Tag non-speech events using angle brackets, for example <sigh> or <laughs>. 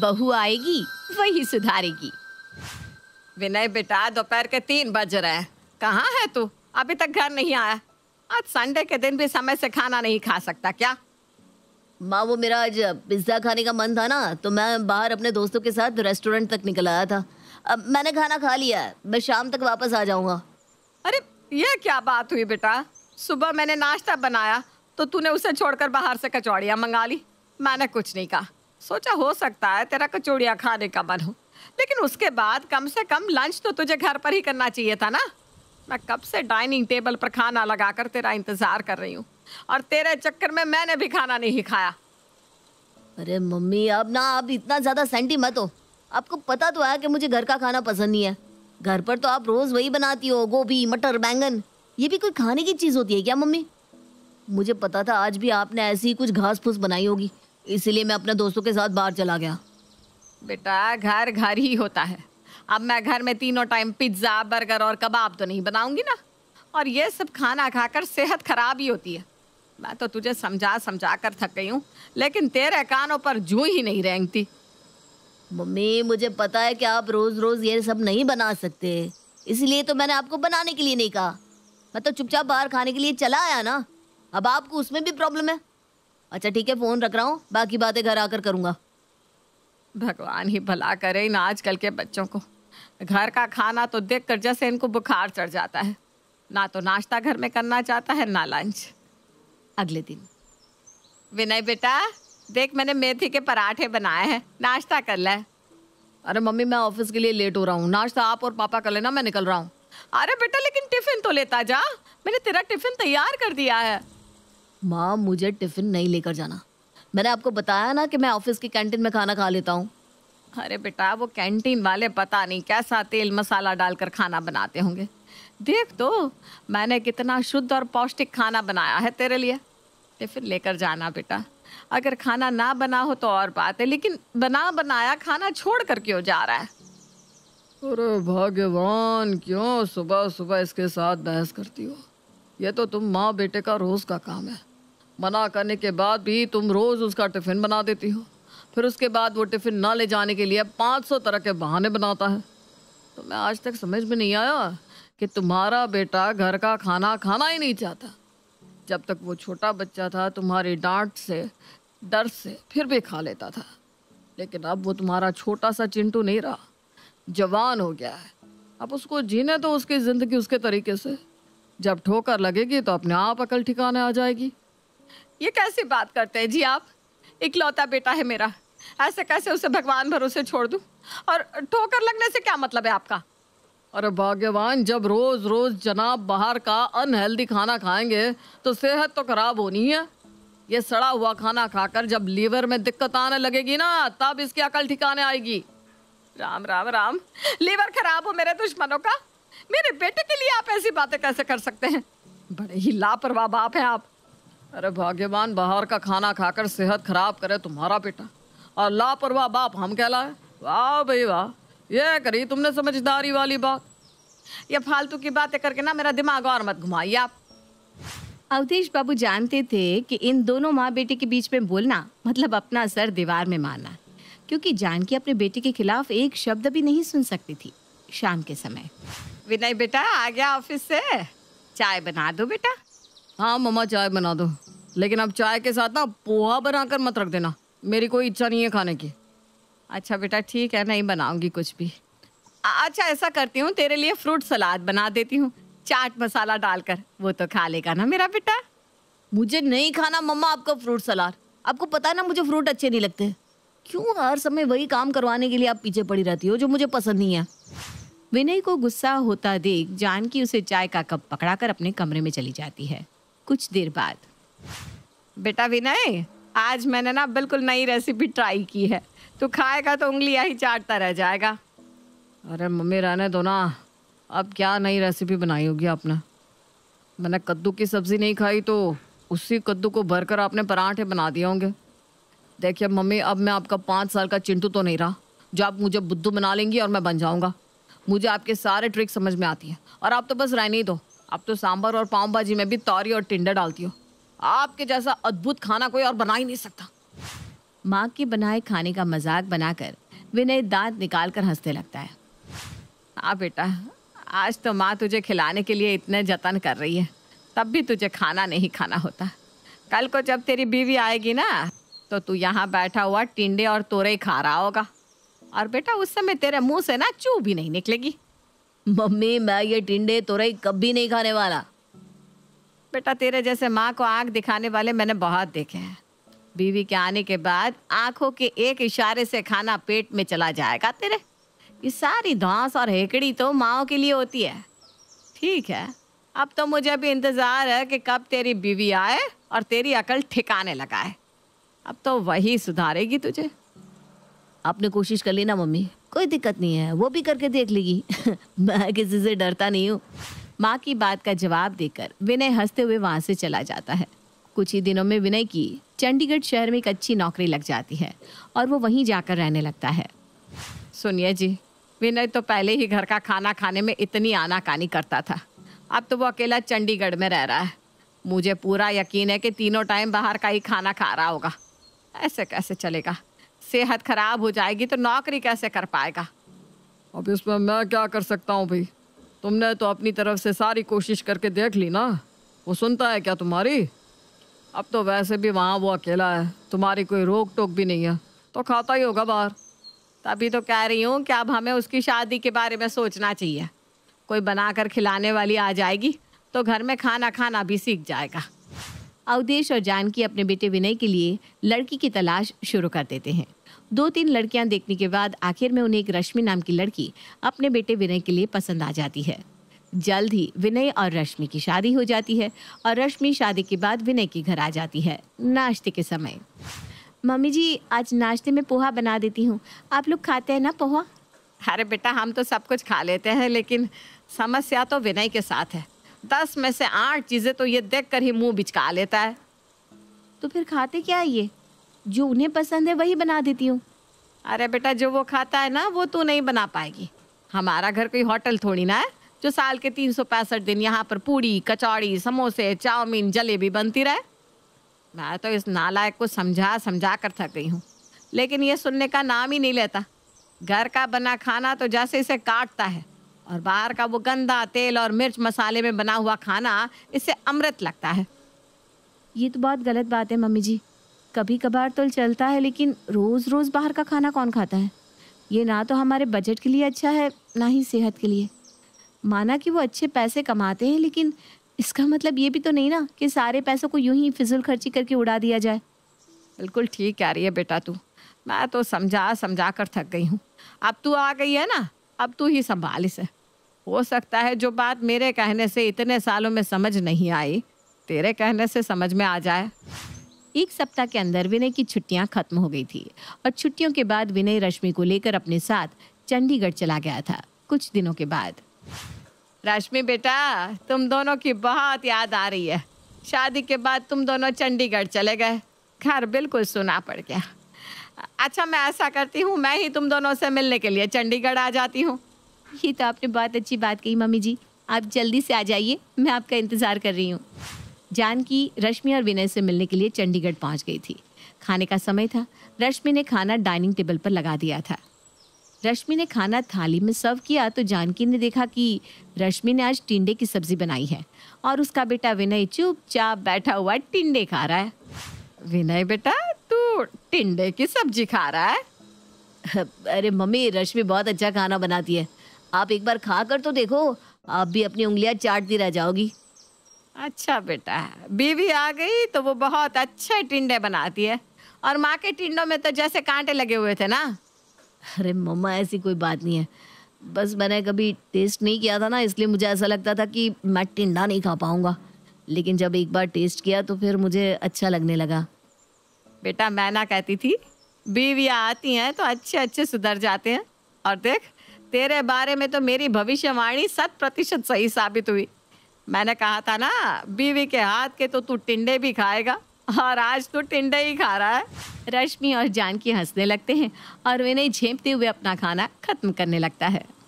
बहू आएगी वही सुधारेगी विनय बेटा दोपहर के तीन बज रहे हैं कहाँ है तू अभी तक घर नहीं आया आज संडे के दिन भी समय से खाना नहीं खा सकता क्या माँ वो मेरा आज पिज्ज़ा खाने का मन था ना तो मैं बाहर अपने दोस्तों के साथ रेस्टोरेंट तक निकल आया था अब मैंने खाना खा लिया है मैं शाम तक वापस आ जाऊंगा अरे ये क्या बात हुई बेटा सुबह मैंने नाश्ता बनाया तो तूने उसे छोड़कर बाहर से कचौड़ियाँ मंगा ली मैंने कुछ नहीं कहा सोचा हो सकता है तेरा कचौड़िया खाने का मन हो लेकिन उसके बाद कम से कम लंच तो तुझे घर पर ही करना चाहिए था ना मैं कब से डाइनिंग टेबल पर खाना लगाकर तेरा इंतज़ार कर रही हूँ और तेरे चक्कर में मैंने भी खाना नहीं खाया अरे मम्मी अब ना आप इतना ज़्यादा सेंटी मत हो आपको पता तो है कि मुझे घर का खाना पसंद नहीं है घर पर तो आप रोज़ वही बनाती हो गोभी मटर बैंगन ये भी कोई खाने की चीज़ होती है क्या मम्मी मुझे पता था आज भी आपने ऐसी कुछ घास फूस बनाई होगी इसीलिए मैं अपने दोस्तों के साथ बाहर चला गया बेटा घर घर ही होता है अब मैं घर में तीनों टाइम पिज्ज़ा बर्गर और कबाब तो नहीं बनाऊंगी ना और ये सब खाना खाकर सेहत खराब ही होती है मैं तो तुझे समझा समझा कर थक गई हूँ लेकिन तेरे कानों पर जू ही नहीं रेंगती मम्मी मुझे पता है कि आप रोज़ रोज़ ये सब नहीं बना सकते इसलिए तो मैंने आपको बनाने के लिए नहीं कहा मैं तो चुपचाप बाहर खाने के लिए चला आया ना अब आपको उसमें भी प्रॉब्लम है अच्छा ठीक है फ़ोन रख रहा हूँ बाकी बातें घर आकर करूंगा भगवान ही भला करे इन आजकल के बच्चों को घर का खाना तो देख कर जैसे इनको बुखार चढ़ जाता है ना तो नाश्ता घर में करना चाहता है ना लंच अगले दिन विनय बेटा देख मैंने मेथी के पराठे बनाए हैं नाश्ता कर ले अरे मम्मी मैं ऑफिस के लिए लेट हो रहा हूँ नाश्ता आप और पापा कर लेना मैं निकल रहा हूँ अरे बेटा लेकिन टिफिन तो लेता जा मैंने तेरा टिफिन तैयार कर दिया है माँ मुझे टिफ़िन नहीं लेकर जाना मैंने आपको बताया ना कि मैं ऑफिस की कैंटीन में खाना खा लेता हूँ अरे बेटा वो कैंटीन वाले पता नहीं कैसा तेल मसाला डालकर खाना बनाते होंगे देख तो मैंने कितना शुद्ध और पौष्टिक खाना बनाया है तेरे लिए टिफ़िन लेकर जाना बेटा अगर खाना ना बना हो तो और बात है लेकिन बना बनाया खाना छोड़ कर क्यों जा रहा है अरे भगवान क्यों सुबह सुबह इसके साथ बहस करती हो ये तो तुम माँ बेटे का रोज़ का काम है मना करने के बाद भी तुम रोज़ उसका टिफ़िन बना देती हो फिर उसके बाद वो टिफ़िन ना ले जाने के लिए पाँच सौ तरह के बहाने बनाता है तो मैं आज तक समझ में नहीं आया कि तुम्हारा बेटा घर का खाना खाना ही नहीं चाहता जब तक वो छोटा बच्चा था तुम्हारी डांट से डर से फिर भी खा लेता था लेकिन अब वो तुम्हारा छोटा सा चिंटू नहीं रहा जवान हो गया है अब उसको जीने तो उसकी ज़िंदगी उसके तरीके से जब ठोकर लगेगी तो अपने आप अकल ठिकाने आ जाएगी ये कैसे बात करते हैं जी आप इकलौता बेटा है मेरा ऐसे कैसे उसे भगवान भरोसे छोड़ दूं और ठोकर लगने से क्या मतलब है आपका अरे भाग्यवान जब रोज रोज जनाब बाहर का अनहेल्दी खाना खाएंगे तो सेहत तो खराब होनी है ये सड़ा हुआ खाना खाकर जब लीवर में दिक्कत आने लगेगी ना तब इसकी अकल ठिकाने आएगी राम राम राम लीवर खराब हो मेरे दुश्मनों का मेरे बेटे के लिए आप ऐसी बातें कैसे कर सकते हैं बड़े ही लापरवाह बाप हैं आप अरे भाग्यवान बाहर का खाना खाकर सेहत खराब करे तुम्हारा बेटा और लापरवाह बाप हम कहलाए वाह भाई वाह ये करी तुमने समझदारी वाली बात ये फालतू की बातें करके ना मेरा दिमाग और मत घुमाइए आप अवधेश बाबू जानते थे कि इन दोनों माँ बेटे के बीच में बोलना मतलब अपना सर दीवार में मारना क्योंकि जानकी अपने बेटे के खिलाफ एक शब्द भी नहीं सुन सकती थी शाम के समय विनय बेटा आ गया ऑफिस से चाय बना दो बेटा हाँ मम्मा चाय बना दो लेकिन अब चाय के साथ ना पोहा बनाकर मत रख देना मेरी कोई इच्छा नहीं है खाने की अच्छा बेटा ठीक है नहीं बनाऊंगी कुछ भी अच्छा ऐसा करती हूँ तेरे लिए फ्रूट सलाद बना देती हूँ चाट मसाला डालकर वो तो खा लेगा ना मेरा बेटा मुझे नहीं खाना मम्मा आपका फ्रूट सलाद आपको पता है ना मुझे फ्रूट अच्छे नहीं लगते क्यों हर समय वही काम करवाने के लिए आप पीछे पड़ी रहती हो जो मुझे पसंद नहीं है विनय को गुस्सा होता देख जानकी उसे चाय का कप पकड़ाकर अपने कमरे में चली जाती है कुछ देर बाद बेटा विनय आज मैंने ना बिल्कुल नई रेसिपी ट्राई की है तू खाएगा तो उंगलियां ही चाटता रह जाएगा अरे मम्मी रहने दो ना अब क्या नई रेसिपी बनाई होगी आपने मैंने कद्दू की सब्ज़ी नहीं खाई तो उसी कद्दू को भरकर आपने पराठे बना दिए होंगे देखिए मम्मी अब मैं आपका पाँच साल का चिंटू तो नहीं रहा जो आप मुझे बुद्धू बना लेंगी और मैं बन जाऊँगा मुझे आपके सारे ट्रिक समझ में आती हैं और आप तो बस रहने ही दो अब तो सांभर और पाव भाजी में भी तौरी और टिंडा डालती हो आपके जैसा अद्भुत खाना कोई और बना ही नहीं सकता माँ के बनाए खाने का मजाक बनाकर विनय दांत निकाल कर हंसने लगता है हाँ बेटा आज तो माँ तुझे खिलाने के लिए इतने जतन कर रही है तब भी तुझे खाना नहीं खाना होता कल को जब तेरी बीवी आएगी ना तो तू यहाँ बैठा हुआ टिंडे और तोरे खा रहा होगा और बेटा उस समय तेरे मुंह से ना चू भी नहीं निकलेगी मम्मी मैं ये टिंडे तुरई कभी नहीं खाने वाला बेटा तेरे जैसे माँ को आग दिखाने वाले मैंने बहुत देखे हैं बीवी के आने के बाद आंखों के एक इशारे से खाना पेट में चला जाएगा तेरे ये सारी धांस और हेकड़ी तो माओ के लिए होती है ठीक है अब तो मुझे भी इंतज़ार है कि कब तेरी बीवी आए और तेरी अकल ठिकाने लगाए अब तो वही सुधारेगी तुझे आपने कोशिश कर ली ना मम्मी कोई दिक्कत नहीं है वो भी करके देख लेगी <laughs> मैं किसी से डरता नहीं हूँ माँ की बात का जवाब देकर विनय हंसते हुए वहाँ से चला जाता है कुछ ही दिनों में विनय की चंडीगढ़ शहर में एक अच्छी नौकरी लग जाती है और वो वहीं जाकर रहने लगता है सुनिए जी विनय तो पहले ही घर का खाना खाने में इतनी आनाकानी करता था अब तो वो अकेला चंडीगढ़ में रह रहा है मुझे पूरा यकीन है कि तीनों टाइम बाहर का ही खाना खा रहा होगा ऐसे कैसे चलेगा सेहत खराब हो जाएगी तो नौकरी कैसे कर पाएगा अब इसमें मैं क्या कर सकता हूँ भाई तुमने तो अपनी तरफ से सारी कोशिश करके देख ली ना वो सुनता है क्या तुम्हारी अब तो वैसे भी वहाँ वो अकेला है तुम्हारी कोई रोक टोक भी नहीं है तो खाता ही होगा बाहर तभी तो कह रही हूँ कि अब हमें उसकी शादी के बारे में सोचना चाहिए कोई बनाकर खिलाने वाली आ जाएगी तो घर में खाना खाना भी सीख जाएगा अवधेश और जानकी अपने बेटे विनय के लिए लड़की की तलाश शुरू कर देते हैं दो तीन लड़कियां देखने के बाद आखिर में उन्हें एक रश्मि नाम की लड़की अपने बेटे विनय के लिए पसंद आ जाती है जल्द ही विनय और रश्मि की शादी हो जाती है और रश्मि शादी के बाद विनय के घर आ जाती है नाश्ते के समय मम्मी जी आज नाश्ते में पोहा बना देती हूँ आप लोग खाते हैं ना पोहा अरे बेटा हम तो सब कुछ खा लेते हैं लेकिन समस्या तो विनय के साथ है दस में से आठ चीज़ें तो ये देख कर ही मुंह बिचका लेता है तो फिर खाते क्या है ये जो उन्हें पसंद है वही बना देती हूँ अरे बेटा जो वो खाता है ना वो तू नहीं बना पाएगी हमारा घर कोई होटल थोड़ी ना है जो साल के तीन सौ पैंसठ दिन यहाँ पर पूड़ी कचौड़ी समोसे चाउमीन जलेबी बनती रहे मैं तो इस नालायक को समझा समझा कर थक गई हूँ लेकिन ये सुनने का नाम ही नहीं लेता घर का बना खाना तो जैसे इसे काटता है और बाहर का वो गंदा तेल और मिर्च मसाले में बना हुआ खाना इससे अमृत लगता है ये तो बहुत गलत बात है मम्मी जी कभी कभार तो चलता है लेकिन रोज़ रोज़ बाहर का खाना कौन खाता है ये ना तो हमारे बजट के लिए अच्छा है ना ही सेहत के लिए माना कि वो अच्छे पैसे कमाते हैं लेकिन इसका मतलब ये भी तो नहीं ना कि सारे पैसों को यूं ही फिजूल खर्ची करके उड़ा दिया जाए बिल्कुल ठीक कह रही है बेटा तू मैं तो समझा समझा कर थक गई हूँ अब तू आ गई है ना अब तू ही संभाल इसे हो सकता है जो बात मेरे कहने से इतने सालों में समझ नहीं आई तेरे कहने से समझ में आ जाए एक सप्ताह के अंदर विनय की छुट्टियां खत्म हो गई थी और छुट्टियों के बाद विनय रश्मि को लेकर अपने साथ चंडीगढ़ चला गया था कुछ दिनों के बाद रश्मि बेटा तुम दोनों की बहुत याद आ रही है शादी के बाद तुम दोनों चंडीगढ़ चले गए घर बिल्कुल सुना पड़ गया अच्छा मैं ऐसा करती हूँ मैं ही तुम दोनों से मिलने के लिए चंडीगढ़ आ जाती हूँ ये तो आपने बहुत अच्छी बात कही मम्मी जी आप जल्दी से आ जाइए मैं आपका इंतज़ार कर रही हूँ जानकी रश्मि और विनय से मिलने के लिए चंडीगढ़ पहुँच गई थी खाने का समय था रश्मि ने खाना डाइनिंग टेबल पर लगा दिया था रश्मि ने खाना थाली में सर्व किया तो जानकी ने देखा कि रश्मि ने आज टिंडे की सब्जी बनाई है और उसका बेटा विनय चुपचाप बैठा हुआ टिंडे खा रहा है विनय बेटा टिंडे की सब्जी खा रहा है <laughs> अरे मम्मी रश्मि बहुत अच्छा खाना बनाती है आप एक बार खा कर तो देखो आप भी अपनी उंगलियां चाटती रह जाओगी अच्छा बेटा बीवी आ गई तो वो बहुत अच्छे टिंडे बनाती है और माँ के टिंडों में तो जैसे कांटे लगे हुए थे ना अरे मम्मा ऐसी कोई बात नहीं है बस मैंने कभी टेस्ट नहीं किया था ना इसलिए मुझे ऐसा लगता था कि मैं टिंडा नहीं खा पाऊंगा लेकिन जब एक बार टेस्ट किया तो फिर मुझे अच्छा लगने लगा बेटा मैं ना कहती थी बीवियाँ आती हैं तो अच्छे अच्छे सुधर जाते हैं और देख तेरे बारे में तो मेरी भविष्यवाणी शत प्रतिशत सही साबित हुई मैंने कहा था ना बीवी के हाथ के तो तू टिंडे भी खाएगा और आज तो टिंडे ही खा रहा है रश्मि और जानकी हंसने लगते हैं और उन्हें झेपते हुए अपना खाना खत्म करने लगता है